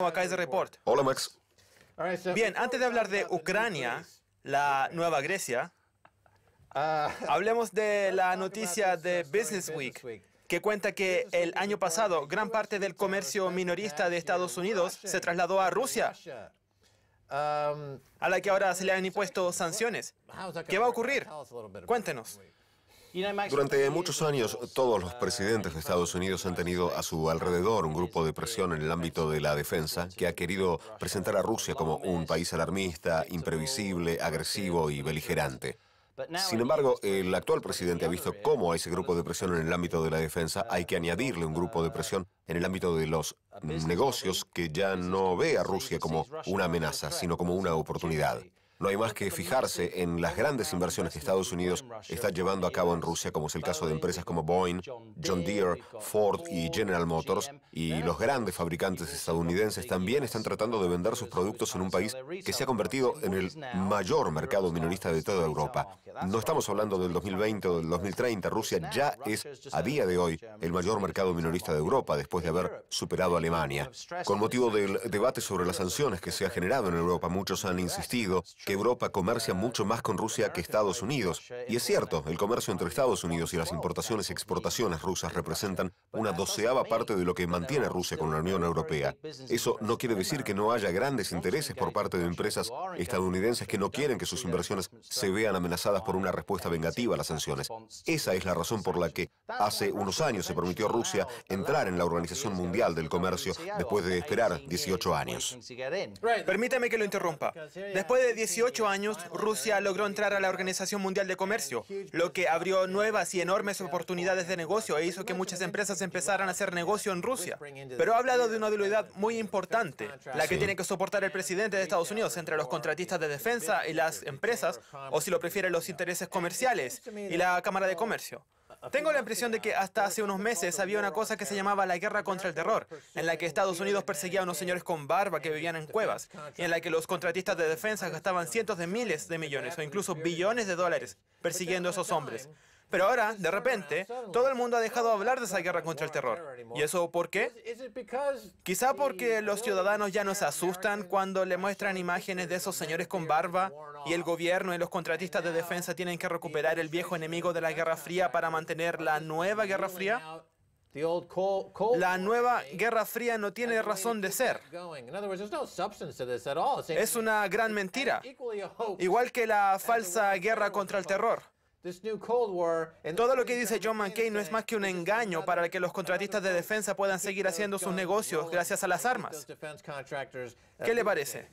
Acá report. Hola, Max. Bien, antes de hablar de Ucrania, la Nueva Grecia, ah. hablemos de la noticia uh, de Business Week que cuenta que el año pasado gran parte del comercio minorista de Estados Unidos se trasladó a Rusia, um, a la que ahora se le han impuesto sanciones. ¿Qué va a ocurrir? Cuéntenos. Durante muchos años, todos los presidentes de Estados Unidos han tenido a su alrededor un grupo de presión en el ámbito de la defensa que ha querido presentar a Rusia como un país alarmista, imprevisible, agresivo y beligerante. Sin embargo, el actual presidente ha visto cómo a ese grupo de presión en el ámbito de la defensa hay que añadirle un grupo de presión en el ámbito de los negocios que ya no ve a Rusia como una amenaza, sino como una oportunidad. No hay más que fijarse en las grandes inversiones que Estados Unidos está llevando a cabo en Rusia, como es el caso de empresas como Boeing, John Deere, Ford y General Motors, y los grandes fabricantes estadounidenses también están tratando de vender sus productos en un país que se ha convertido en el mayor mercado minorista de toda Europa. No estamos hablando del 2020 o del 2030, Rusia ya es a día de hoy el mayor mercado minorista de Europa después de haber superado a Alemania. Con motivo del debate sobre las sanciones que se ha generado en Europa, muchos han insistido que Europa comercia mucho más con Rusia que Estados Unidos. Y es cierto, el comercio entre Estados Unidos y las importaciones y exportaciones rusas representan una doceava parte de lo que mantiene Rusia con la Unión Europea. Eso no quiere decir que no haya grandes intereses por parte de empresas estadounidenses que no quieren que sus inversiones se vean amenazadas por una respuesta vengativa a las sanciones. Esa es la razón por la que hace unos años se permitió a Rusia entrar en la Organización Mundial del Comercio después de esperar 18 años. Permítame que lo interrumpa. Después de 18 18 años, Rusia logró entrar a la Organización Mundial de Comercio, lo que abrió nuevas y enormes oportunidades de negocio e hizo que muchas empresas empezaran a hacer negocio en Rusia. Pero ha hablado de una dualidad muy importante, la que tiene que soportar el presidente de Estados Unidos entre los contratistas de defensa y las empresas, o si lo prefieren los intereses comerciales y la Cámara de Comercio. Tengo la impresión de que hasta hace unos meses había una cosa que se llamaba la guerra contra el terror, en la que Estados Unidos perseguía a unos señores con barba que vivían en cuevas, y en la que los contratistas de defensa gastaban cientos de miles de millones o incluso billones de dólares persiguiendo a esos hombres. Pero ahora, de repente, todo el mundo ha dejado de hablar de esa guerra contra el terror. ¿Y eso por qué? Quizá porque los ciudadanos ya no se asustan cuando le muestran imágenes de esos señores con barba y el gobierno y los contratistas de defensa tienen que recuperar el viejo enemigo de la Guerra Fría para mantener la nueva Guerra Fría. La nueva eh, Guerra Fría no tiene razón de ser. Es una gran mentira, igual que la falsa guerra contra el terror. Todo lo que dice John McCain no es más que un engaño para que los contratistas de defensa puedan seguir haciendo sus negocios gracias a las armas. Uh, ¿Qué le parece?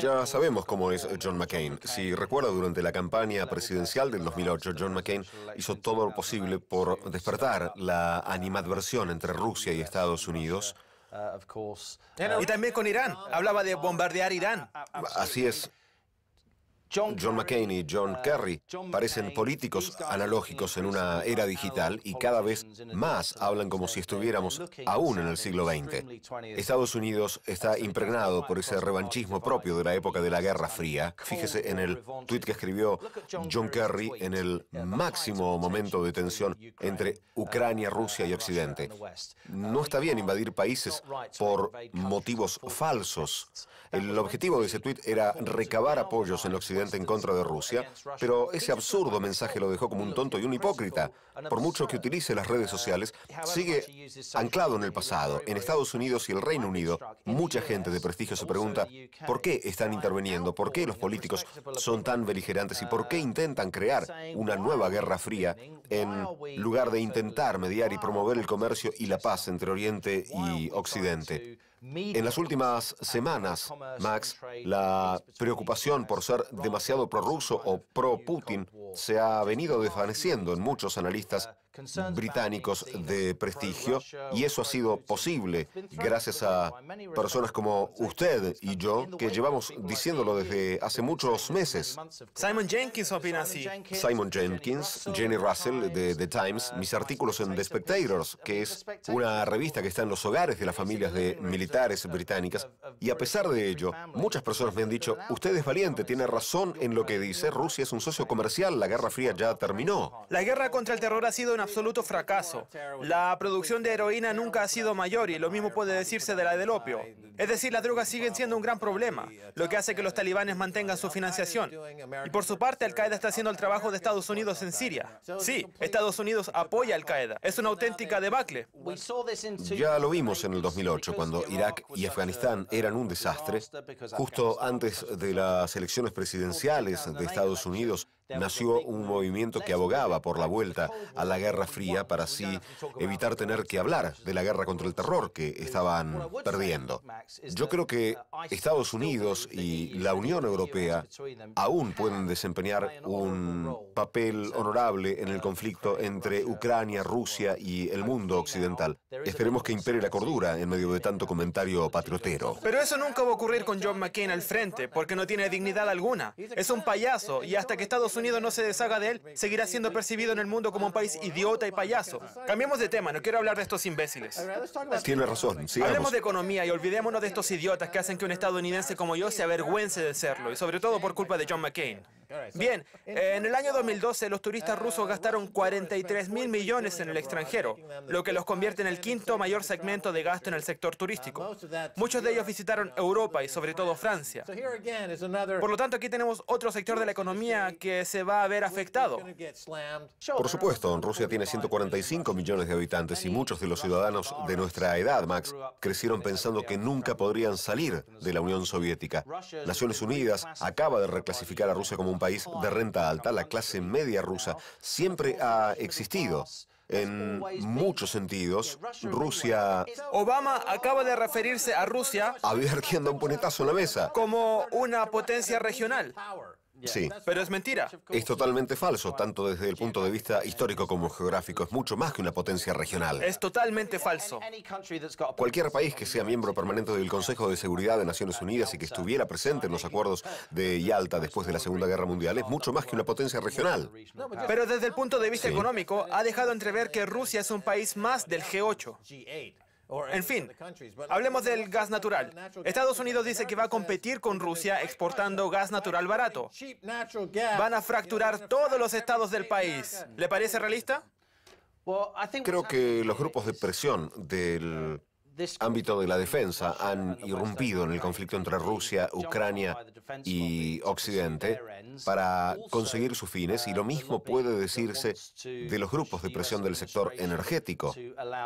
Ya sabemos cómo es John McCain. Si recuerdo, durante la campaña presidencial del 2008, John McCain hizo todo lo posible por despertar la animadversión entre Rusia y Estados Unidos. Uh, y también con Irán. Hablaba de bombardear Irán. Así es. John McCain y John Kerry parecen políticos analógicos en una era digital y cada vez más hablan como si estuviéramos aún en el siglo XX. Estados Unidos está impregnado por ese revanchismo propio de la época de la Guerra Fría. Fíjese en el tuit que escribió John Kerry en el máximo momento de tensión entre uh, Ucrania, Rusia y Occidente. No uh, está bien invadir países por motivos falsos. El objetivo de ese tuit era recabar apoyos en Occidente en contra de Rusia, pero ese absurdo mensaje lo dejó como un tonto y un hipócrita. Por mucho que utilice las redes sociales, sigue anclado en el pasado. En Estados Unidos y el Reino Unido, mucha gente de prestigio se pregunta por qué están interviniendo, por qué los políticos son tan beligerantes y por qué intentan crear una nueva guerra fría en lugar de intentar mediar y promover el comercio y la paz entre Oriente y Occidente. En las últimas semanas, Max, la preocupación por ser demasiado prorruso o pro-Putin se ha venido desvaneciendo en muchos analistas británicos de prestigio y eso ha sido posible gracias a personas como usted y yo que llevamos diciéndolo desde hace muchos meses. Simon Jenkins opina así. Simon Jenkins, Jenny Russell de The Times, mis artículos en The Spectators, que es una revista que está en los hogares de las familias de militares británicas, y a pesar de ello, muchas personas me han dicho, usted es valiente, tiene razón en lo que dice, Rusia es un socio comercial, la Guerra Fría ya terminó. La guerra contra el terror ha sido una absoluto fracaso. La producción de heroína nunca ha sido mayor y lo mismo puede decirse de la del opio. Es decir, las drogas siguen siendo un gran problema, lo que hace que los talibanes mantengan su financiación. Y por su parte, Al-Qaeda está haciendo el trabajo de Estados Unidos en Siria. Sí, Estados Unidos apoya a Al-Qaeda. Es una auténtica debacle. Ya lo vimos en el 2008, cuando Irak y Afganistán eran un desastre. Justo antes de las elecciones presidenciales de Estados Unidos, nació un movimiento que abogaba por la vuelta a la Guerra Fría para así evitar tener que hablar de la guerra contra el terror que estaban perdiendo. Yo creo que Estados Unidos y la Unión Europea aún pueden desempeñar un papel honorable en el conflicto entre Ucrania, Rusia y el mundo occidental. Esperemos que impere la cordura en medio de tanto comentario patriotero. Pero eso nunca va a ocurrir con John McCain al frente, porque no tiene dignidad alguna. Es un payaso y hasta que Estados Unidos Unidos no se deshaga de él, seguirá siendo percibido en el mundo como un país idiota y payaso. Cambiemos de tema, no quiero hablar de estos imbéciles. Tiene razón, Hablemos de economía y olvidémonos de estos idiotas que hacen que un estadounidense como yo se avergüence de serlo, y sobre todo por culpa de John McCain. Bien, eh, en el año 2012 los turistas ah, rusos gastaron 43 mil millones en el extranjero, lo que los convierte en el quinto mayor segmento de gasto en el sector ah, turístico. Muchos de ellos visitaron ah, Europa y sobre todo Francia. Por lo tanto, aquí tenemos otro sector de la economía que se va a ver afectado. Por supuesto, Rusia tiene 145 millones de habitantes y muchos de los ciudadanos de nuestra edad, Max, crecieron pensando que nunca podrían salir de la Unión Soviética. Naciones Unidas acaba de reclasificar a Rusia como un país de renta alta, la clase media rusa siempre ha existido. En muchos sentidos, Rusia... Obama acaba de referirse a Rusia... Había un puñetazo en la mesa. Como una potencia regional. Sí. Pero es mentira. Es totalmente falso, tanto desde el punto de vista histórico como geográfico. Es mucho más que una potencia regional. Es totalmente falso. Cualquier país que sea miembro permanente del Consejo de Seguridad de Naciones Unidas y que estuviera presente en los acuerdos de Yalta después de la Segunda Guerra Mundial es mucho más que una potencia regional. Pero desde el punto de vista económico, ha dejado entrever que Rusia es un país más del G8. En fin, hablemos del gas natural. Estados Unidos dice que va a competir con Rusia exportando gas natural barato. Van a fracturar todos los estados del país. ¿Le parece realista? Creo que los grupos de presión del ámbito de la defensa han irrumpido en el conflicto entre Rusia, Ucrania y Occidente para conseguir sus fines y lo uh, mismo puede decirse de los grupos de presión del sector energético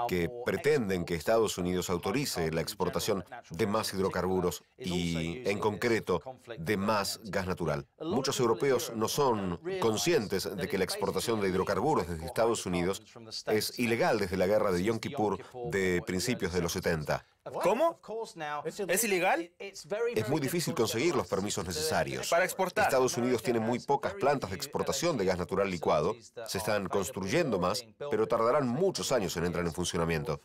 que pretenden que Estados Unidos autorice la exportación de más hidrocarburos y en concreto de más gas natural. Muchos europeos no son conscientes de que la exportación de hidrocarburos desde Estados Unidos es ilegal desde la guerra de Yom Kippur de principios de los 70. ¿Cómo? ¿Es ilegal? Es muy difícil conseguir los permisos necesarios. Para exportar. Estados Unidos tiene muy pocas plantas de exportación de gas natural licuado. Se están construyendo más, pero tardarán muchos años en entrar en funcionamiento.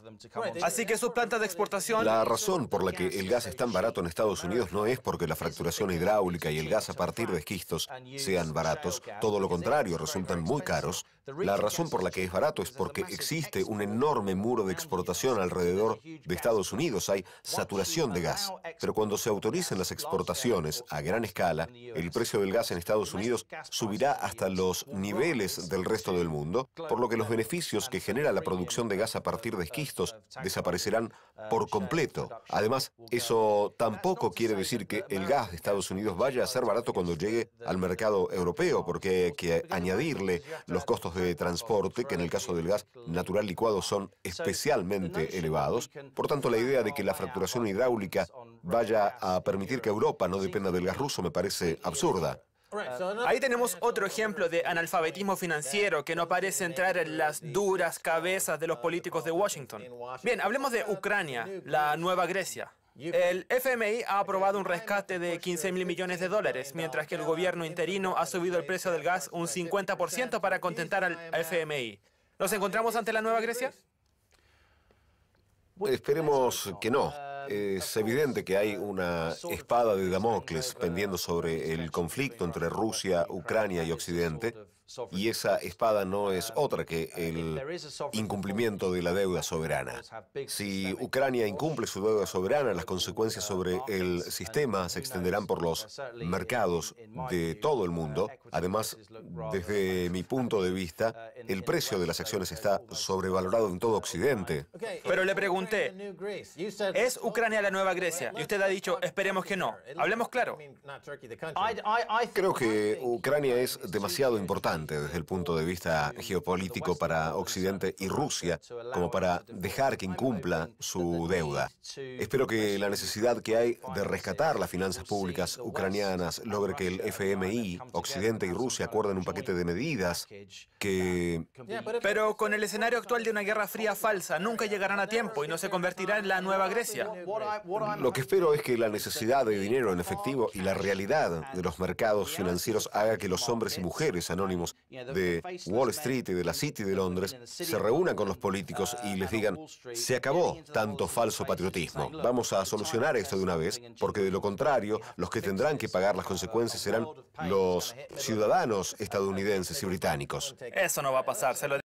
Así que su planta de exportación... La razón por la que el gas es tan barato en Estados Unidos no es porque la fracturación hidráulica y el gas a partir de esquistos sean baratos. Todo lo contrario, resultan muy caros la razón por la que es barato es porque existe un enorme muro de exportación alrededor de Estados Unidos, hay saturación de gas. Pero cuando se autoricen las exportaciones a gran escala, el precio del gas en Estados Unidos subirá hasta los niveles del resto del mundo, por lo que los beneficios que genera la producción de gas a partir de esquistos desaparecerán por completo. Además, eso tampoco quiere decir que el gas de Estados Unidos vaya a ser barato cuando llegue al mercado europeo, porque hay que añadirle los costos de transporte, que en el caso del gas natural licuado son especialmente elevados. Por tanto, la idea de que la fracturación hidráulica vaya a permitir que Europa no dependa del gas ruso me parece absurda. Ahí tenemos otro ejemplo de analfabetismo financiero que no parece entrar en las duras cabezas de los políticos de Washington. Bien, hablemos de Ucrania, la nueva Grecia. El FMI ha aprobado un rescate de 15 mil millones de dólares, mientras que el gobierno interino ha subido el precio del gas un 50% para contentar al FMI. ¿Nos encontramos ante la nueva Grecia? Esperemos que no. Es evidente que hay una espada de Damocles pendiendo sobre el conflicto entre Rusia, Ucrania y Occidente. Y esa espada no es otra que el incumplimiento de la deuda soberana. Si Ucrania incumple su deuda soberana, las consecuencias sobre el sistema se extenderán por los mercados de todo el mundo. Además, desde mi punto de vista, el precio de las acciones está sobrevalorado en todo Occidente. Pero le pregunté, ¿es Ucrania la nueva Grecia? Y usted ha dicho, esperemos que no. Hablemos claro. Creo que Ucrania es demasiado importante desde el punto de vista geopolítico para Occidente y Rusia como para dejar que incumpla su deuda. Espero que la necesidad que hay de rescatar las finanzas públicas ucranianas logre que el FMI, Occidente y Rusia acuerden un paquete de medidas que... Pero con el escenario actual de una guerra fría falsa, nunca llegarán a tiempo y no se convertirá en la nueva Grecia. Lo que espero es que la necesidad de dinero en efectivo y la realidad de los mercados financieros haga que los hombres y mujeres anónimos de Wall Street y de la City de Londres se reúnan con los políticos y uh, les digan, se acabó tanto falso patriotismo, vamos a solucionar esto de una vez, porque de lo contrario, los que tendrán que pagar las consecuencias serán los ciudadanos estadounidenses y británicos. Eso no va a pasar, se lo